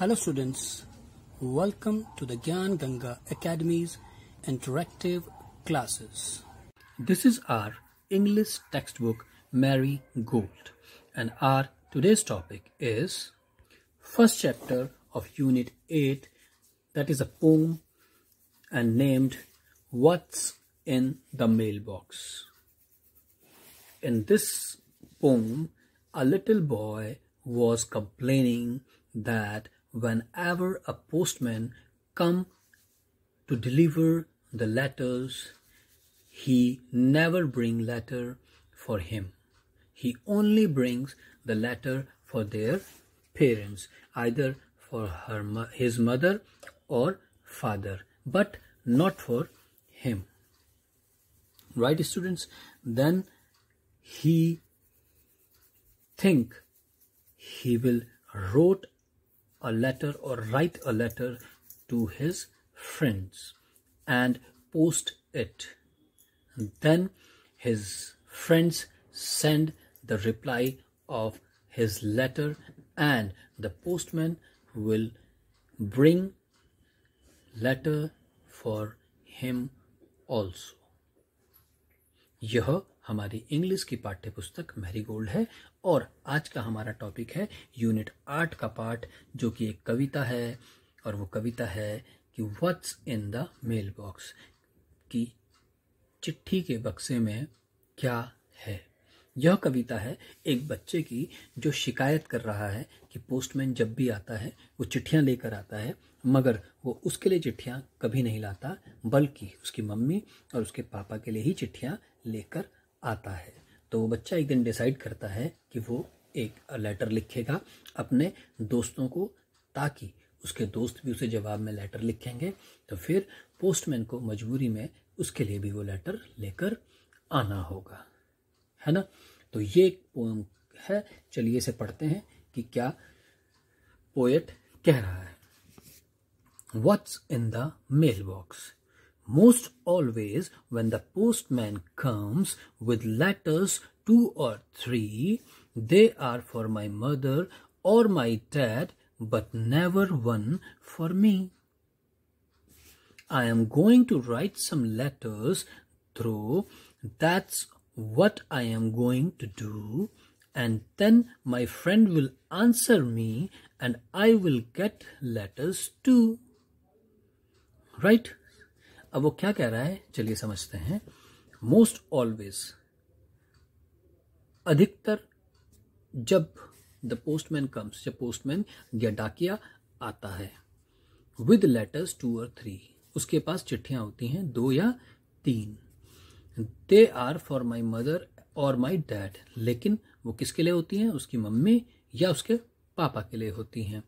Hello students, welcome to the Gyan Ganga Academy's interactive classes. This is our English textbook Mary Gold and our today's topic is first chapter of unit 8 that is a poem and named What's in the Mailbox. In this poem a little boy was complaining that whenever a postman come to deliver the letters, he never bring letter for him. He only brings the letter for their parents, either for her, his mother or father, but not for him. Right, students? Then he think he will wrote a letter or write a letter to his friends and post it. And then his friends send the reply of his letter and the postman will bring letter for him also. यह हमारी English की पाठ्य पुस्तक Marie Gold है और आज का हमारा टॉपिक है यूनिट आठ का पाठ जो कि एक कविता है और वो कविता है कि what's in the mail box की चिट्ठी के बक्से में क्या है यह कविता है एक बच्चे की जो शिकायत कर रहा है कि पोस्टमैन जब भी आता है वो चिट्ठियाँ लेकर आता है मगर वो उसके लिए चिट्ठियाँ कभी नहीं लाता बल्कि उसकी मम्मी और उसके पापा के लिए ही चिट्ठियाँ लेकर आता है तो वो बच्चा एक दिन डिसाइड करता है कि वो एक लेटर लिखेगा अपने दोस्तों को ताकि उसके दोस्त भी उसे जवाब में लेटर लिखेंगे तो फिर पोस्टमैन को मजबूरी में उसके लिए भी वो लेटर लेकर आना होगा है ना तो ये एक पोएम है चलिए इसे पढ़ते हैं कि क्या पोएट कह रहा है what's in the mail box Most always, when the postman comes with letters two or three, they are for my mother or my dad, but never one for me. I am going to write some letters, though that's what I am going to do, and then my friend will answer me and I will get letters too. Right? अब वो क्या कह रहा है चलिए समझते हैं most always अधिकतर जब द पोस्टमैन कम्स जब पोस्टमैन या डाकिया आता है विद लेटर्स टू और थ्री उसके पास चिट्ठियां होती हैं दो या तीन they are for my mother और माई डैड लेकिन वो किसके लिए होती हैं उसकी मम्मी या उसके पापा के लिए होती हैं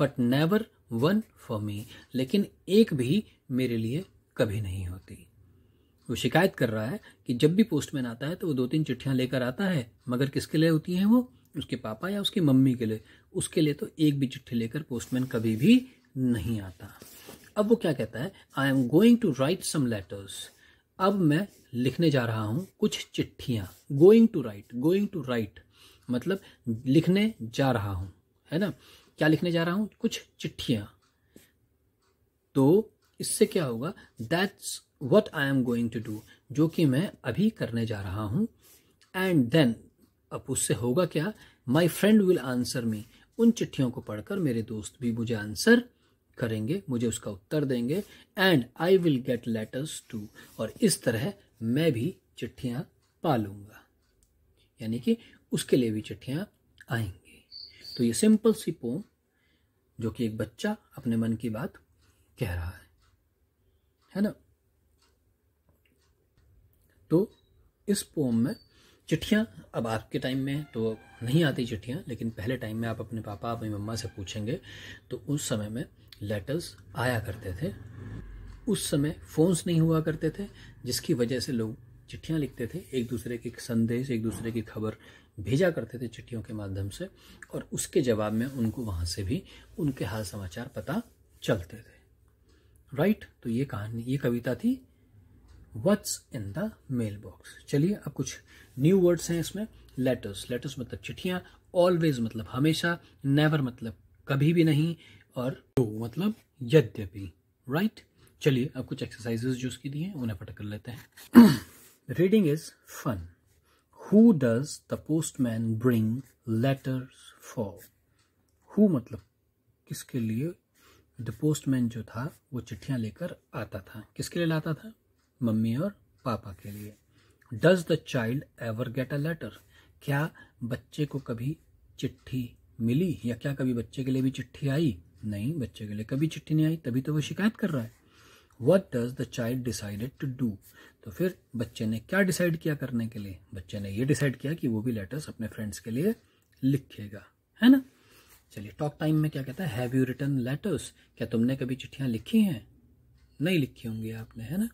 but never one for me लेकिन एक भी मेरे लिए कभी नहीं होती वो शिकायत कर रहा है कि जब भी पोस्टमैन आता है तो वो दो तीन चिट्ठियाँ लेकर आता है मगर किसके लिए होती हैं वो उसके पापा या उसकी मम्मी के लिए उसके लिए तो एक भी चिट्ठी लेकर पोस्टमैन कभी भी नहीं आता अब वो क्या कहता है I am going to write some letters अब मैं लिखने जा रहा हूँ कुछ चिट्ठियाँ going to write going to write मतलब लिखने जा रहा हूँ है ना क्या लिखने जा रहा हूँ कुछ चिट्ठियाँ तो इससे क्या होगा that's what I am going to do जो कि मैं अभी करने जा रहा हूँ एंड देन अब उससे होगा क्या my friend will answer me उन चिट्ठियों को पढ़कर मेरे दोस्त भी मुझे आंसर करेंगे मुझे उसका उत्तर देंगे and I will get letters to और इस तरह मैं भी चिट्ठियाँ पा लूँगा यानी कि उसके लिए भी चिट्ठियाँ आएंगी तो ये सिंपल सी पोम जो कि एक बच्चा अपने मन की बात कह रहा है है ना तो इस पोम में चिट्ठियाँ अब आपके टाइम में तो नहीं आती चिट्ठियाँ लेकिन पहले टाइम में आप अपने पापा अपनी मम्मा से पूछेंगे तो उस समय में लेटर्स आया करते थे उस समय फ़ोन्स नहीं हुआ करते थे जिसकी वजह से लोग चिट्ठियाँ लिखते थे एक दूसरे के संदेश एक दूसरे की खबर भेजा करते थे चिट्ठियों के माध्यम से और उसके जवाब में उनको वहाँ से भी उनके हाल समाचार पता चलते थे राइट right? तो ये कहानी ये कविता थी what's in the mail box चलिए अब कुछ न्यू वर्ड्स हैं इसमें लेटर्स लेटर्स मतलब चिट्ठियाँ ऑलवेज मतलब हमेशा नेवर मतलब कभी भी नहीं और टू मतलब यद्यपि राइट right? चलिए अब कुछ एक्सरसाइजेस जो उसकी दी हैं उन्हें फटक कर लेते हैं reading is fun who does the postman bring letters for who मतलब किसके लिए द पोस्टमैन जो था वो चिट्ठियां लेकर आता था किसके लिए लाता था मम्मी और पापा के लिए does the child ever get a letter क्या बच्चे को कभी चिट्ठी मिली या क्या कभी बच्चे के लिए भी चिट्ठी आई नहीं बच्चे के लिए कभी चिट्ठी नहीं आई तभी तो वो शिकायत कर रहा है what does the child decided to do तो फिर बच्चे ने क्या डिसाइड किया करने के लिए बच्चे ने ये डिसाइड किया कि वो भी लेटर्स अपने फ्रेंड्स के लिए लिखेगा है ना चलिए टॉक टाइम में क्या कहता है हैव यू रिटर्न लेटर्स क्या तुमने कभी चिट्ठियां लिखी हैं नहीं लिखी होंगी आपने है ना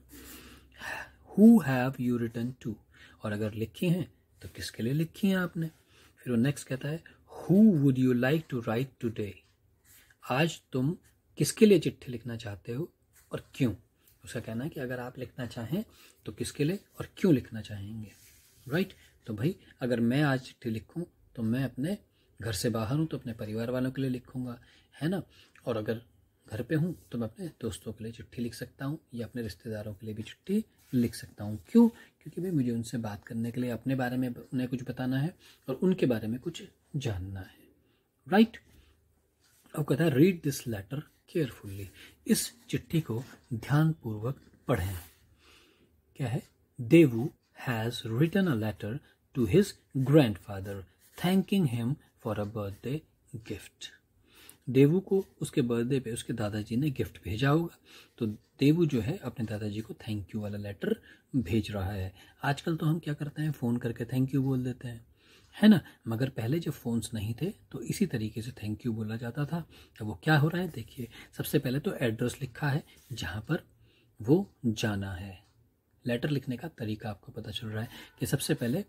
who have you written to और अगर लिखी हैं तो किसके लिए लिखी हैं आपने फिर वो नेक्स्ट कहता है who would you like to write today आज तुम किसके लिए चिट्ठी लिखना चाहते हो और क्यों उसका कहना है कि अगर आप लिखना चाहें तो किसके लिए और क्यों लिखना चाहेंगे राइट right? तो भाई अगर मैं आज चिट्ठी लिखूं तो मैं अपने घर से बाहर हूँ तो अपने परिवार वालों के लिए लिखूँगा है ना और अगर घर पे हूँ तो मैं अपने दोस्तों के लिए चिट्ठी लिख सकता हूँ या अपने रिश्तेदारों के लिए भी चिट्ठी लिख सकता हूँ क्यों क्योंकि भाई मुझे उनसे बात करने के लिए अपने बारे में उन्हें कुछ बताना है और उनके बारे में कुछ जानना है राइट अब कहता है रीड दिस लेटर केयरफुल्ली इस चिट्ठी को ध्यानपूर्वक पढ़ें क्या है Devu has written a letter to his grandfather thanking him for a birthday gift Devu को उसके बर्थडे पे उसके दादाजी ने गिफ्ट भेजा होगा तो देवू जो है अपने दादाजी को थैंक यू वाला लेटर भेज रहा है आजकल तो हम क्या करते हैं फ़ोन करके थैंक यू बोल देते हैं है ना मगर पहले जब फ़ोन्स नहीं थे तो इसी तरीके से थैंक यू बोला जाता था अब वो क्या हो रहा है देखिए सबसे पहले तो एड्रेस लिखा है जहाँ पर वो जाना है लेटर लिखने का तरीका आपको पता चल रहा है कि सबसे पहले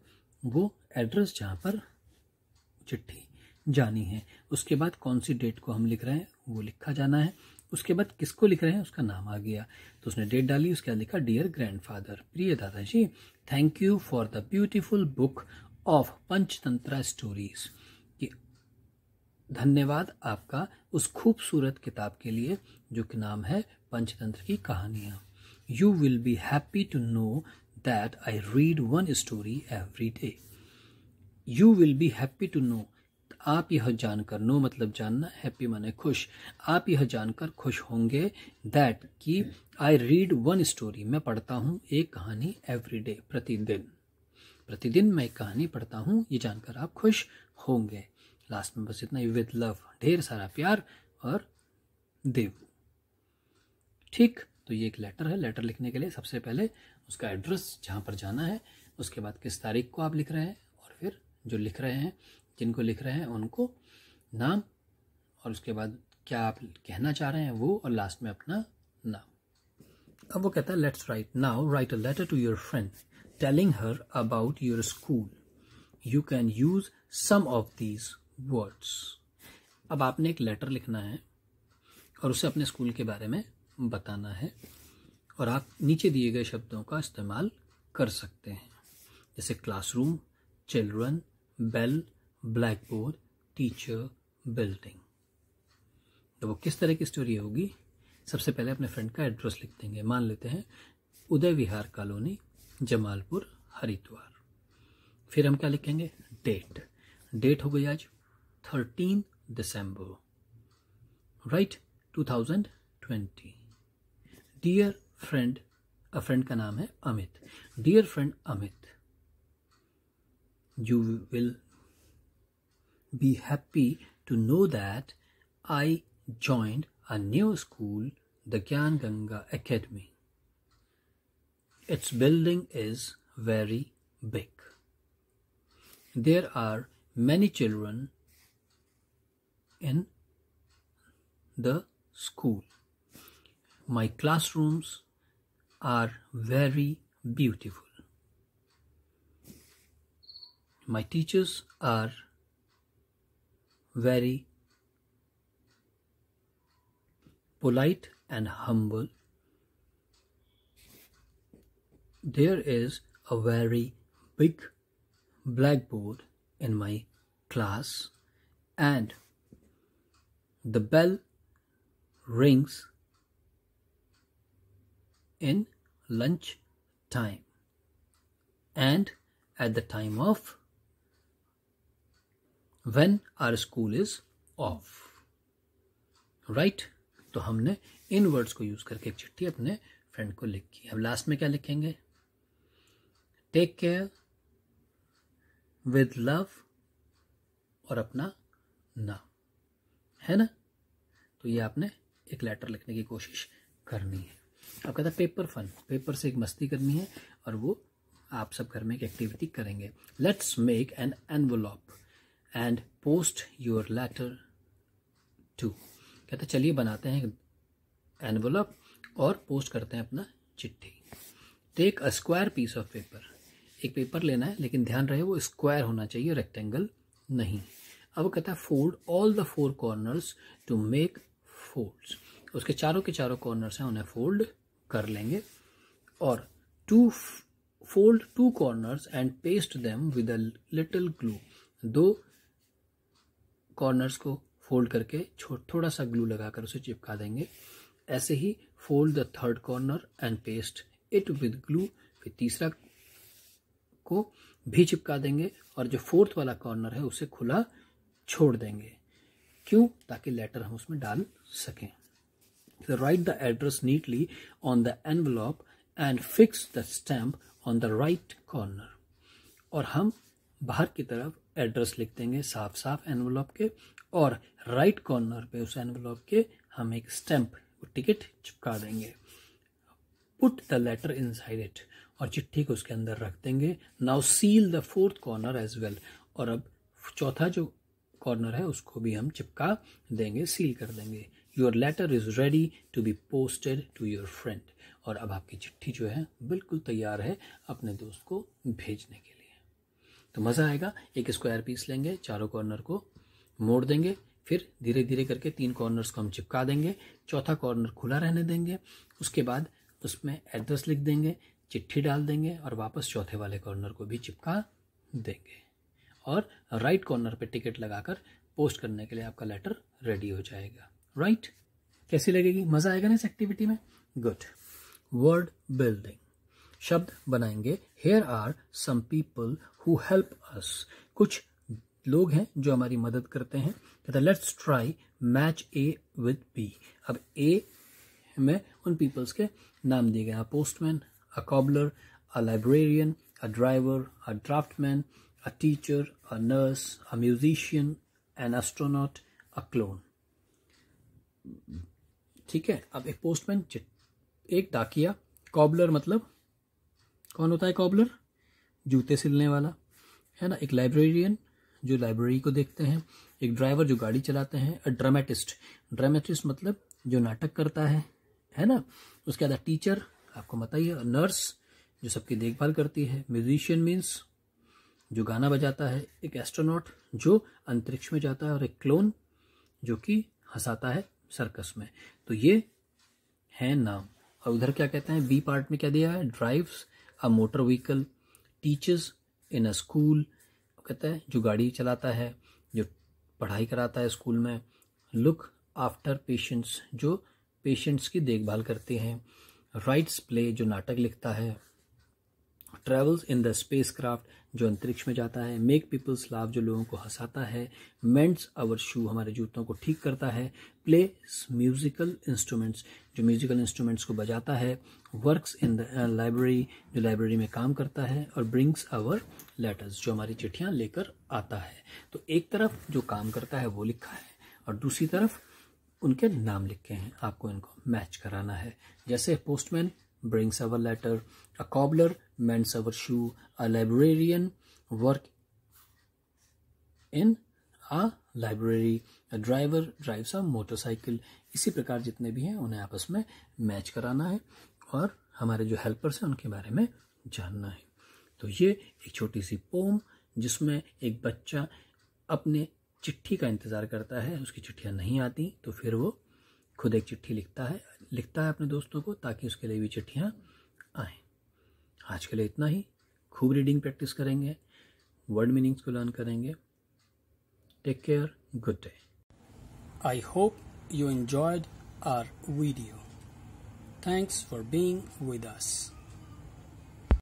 वो एड्रेस जहाँ पर चिट्ठी जानी है उसके बाद कौन सी डेट को हम लिख रहे हैं वो लिखा जाना है उसके बाद किसको लिख रहे हैं उसका नाम आ गया तो उसने डेट डाली उसके बाद लिखा डियर ग्रैंडफादर प्रिय दादाजी thank you for the beautiful book of Panchatantra stories धन्यवाद आपका उस खूबसूरत किताब के लिए जो कि नाम है पंचतंत्र की कहानियाँ you will be happy to know that I read one story every day you will be happy to know आप यह जानकर नो मतलब जानना हैप्पी माने खुश आप यह जानकर खुश होंगे दैट कि आई रीड वन स्टोरी मैं पढ़ता हूँ एक कहानी एवरी डे प्रतिदिन प्रतिदिन मैं एक कहानी पढ़ता हूँ ये जानकर आप खुश होंगे लास्ट में बस इतना ही विद लव ढेर सारा प्यार और देव ठीक तो ये एक लेटर है लेटर लिखने के लिए सबसे पहले उसका एड्रेस जहाँ पर जाना है उसके बाद किस तारीख को आप लिख रहे हैं और फिर जो लिख रहे हैं जिनको लिख रहे हैं उनको नाम और उसके बाद क्या आप कहना चाह रहे हैं वो और लास्ट में अपना नाम अब वो कहता है let's write now write a letter to your friend telling her about your school you can use some of these words अब आपने एक लेटर लिखना है और उसे अपने स्कूल के बारे में बताना है और आप नीचे दिए गए शब्दों का इस्तेमाल कर सकते हैं जैसे classroom children bell blackboard teacher building तो वो किस तरह की स्टोरी होगी सबसे पहले अपने फ्रेंड का एड्रेस लिख देंगे मान लेते हैं उदय विहार कॉलोनी जमालपुर हरिद्वार फिर हम क्या लिखेंगे डेट डेट हो गई आज thirteen December right two thousand twenty dear friend friend का नाम है Amit dear friend Amit you will be happy to know that I joined a new school, the Gyan Ganga Academy. Its building is very big. There are many children in the school. My classrooms are very beautiful my teachers are very polite and humble. There is a very big blackboard in my class and the bell rings in lunch time and at the time of when our school is off right तो हमने इन words को use करके एक चिट्ठी अपने friend को लिखी अब लास्ट में क्या लिखेंगे टेक केयर विद लव और अपना नाम है ना तो ये आपने एक लेटर लिखने की कोशिश करनी है अब कहता पेपर फन पेपर से एक मस्ती करनी है और वो आप सब घर में एक एक्टिविटी करेंगे let's make an envelope and post your letter to कहते चलिए बनाते हैं एनवलप और पोस्ट करते हैं अपना चिट्ठी take a square piece of paper एक पेपर लेना है लेकिन ध्यान रहे वो स्क्वायर होना चाहिए रेक्टेंगल नहीं अब कहता है fold all the four corners to make folds उसके चारों के चारों कॉर्नर्स हैं उन्हें फोल्ड कर लेंगे और to fold two corners and paste them with a little glue दो कॉर्नर्स को फोल्ड करके थोड़ा सा ग्लू लगाकर उसे चिपका देंगे ऐसे ही fold the third corner and paste it with glue फिर तीसरा को भी चिपका देंगे और जो फोर्थ वाला कॉर्नर है उसे खुला छोड़ देंगे क्यों ताकि लेटर हम उसमें डाल सकें write the address neatly on the envelope and fix the stamp on the right corner और हम बाहर की तरफ एड्रेस लिख देंगे साफ साफ एनवलॉप के और राइट कॉर्नर पे उस एनवलॉप के हम एक स्टैंप टिकट चिपका देंगे put the letter inside it और चिट्ठी को उसके अंदर रख देंगे now seal the fourth corner as well और अब चौथा जो कॉर्नर है उसको भी हम चिपका देंगे सील कर देंगे your letter is ready to be posted to your friend और अब आपकी चिट्ठी जो है बिल्कुल तैयार है अपने दोस्त को भेजने के तो मज़ा आएगा एक स्क्वायर पीस लेंगे चारों कॉर्नर को मोड़ देंगे फिर धीरे धीरे करके तीन कॉर्नर्स को हम चिपका देंगे चौथा कॉर्नर खुला रहने देंगे उसके बाद उसमें एड्रेस लिख देंगे चिट्ठी डाल देंगे और वापस चौथे वाले कॉर्नर को भी चिपका देंगे और राइट कॉर्नर पर टिकट लगाकर पोस्ट करने के लिए आपका लेटर रेडी हो जाएगा राइट कैसी लगेगी मज़ा आएगा ना इस एक्टिविटी में गुड वर्ड बिल्डिंग शब्द बनाएंगे here are some people who help us कुछ लोग हैं जो हमारी मदद करते हैं कहता let's try match A with B अब ए में उन पीपल्स के नाम दिए गए postman a cobbler a librarian a driver a draftsman a teacher a nurse a musician an astronaut a clown ठीक है अब एक पोस्टमैन एक डाकिया कॉबलर मतलब कौन होता है कॉबलर जूते सिलने वाला है ना एक लाइब्रेरियन जो लाइब्रेरी को देखते हैं एक ड्राइवर जो गाड़ी चलाते हैं अ ड्रामेटिस्ट ड्रामेटिस्ट मतलब जो नाटक करता है है ना उसके बाद टीचर आपको बताइए नर्स जो सबकी देखभाल करती है म्यूजिशियन मीन्स जो गाना बजाता है एक एस्ट्रोनॉट जो अंतरिक्ष में जाता है और एक क्लोन जो कि हंसाता है सर्कस में तो ये है नाम और उधर क्या कहते हैं बी पार्ट में क्या दिया है drives a motor vehicle teachers in a school कहता है जो गाड़ी चलाता है जो पढ़ाई कराता है स्कूल में लुक आफ्टर पेशेंट्स जो पेशेंट्स की देखभाल करते हैं राइट्स प्ले जो नाटक लिखता है travels in the spacecraft जो अंतरिक्ष में जाता है मेक पीपल्स लाव जो लोगों को हंसाता है मेंट्स आवर शू हमारे जूतों को ठीक करता है प्ले म्यूजिकल इंस्ट्रूमेंट्स जो म्यूजिकल इंस्ट्रूमेंट्स को बजाता है वर्क्स इन द लाइब्रेरी जो लाइब्रेरी में काम करता है और ब्रिंग्स आवर लेटर्स जो हमारी चिट्ठियाँ लेकर आता है तो एक तरफ जो काम करता है वो लिखा है और दूसरी तरफ उनके नाम लिखे हैं आपको इनको मैच कराना है जैसे postman brings our letter. A cobbler mends our shoe. A librarian work in a library. A driver drives a motorcycle. इसी प्रकार जितने भी हैं उन्हें आपस में मैच कराना है और हमारे जो हेल्पर्स हैं उनके बारे में जानना है तो ये एक छोटी सी पोम जिसमें एक बच्चा अपने चिट्ठी का इंतज़ार करता है उसकी चिट्ठियाँ नहीं आती तो फिर वो खुद एक चिट्ठी लिखता है लिखता है अपने दोस्तों को ताकि उसके लिए भी चिट्ठियाँ आएँ आज के लिए इतना ही खूब रीडिंग प्रैक्टिस करेंगे वर्ड मीनिंग्स को लर्न करेंगे take care good day I hope you enjoyed our video thanks for being with us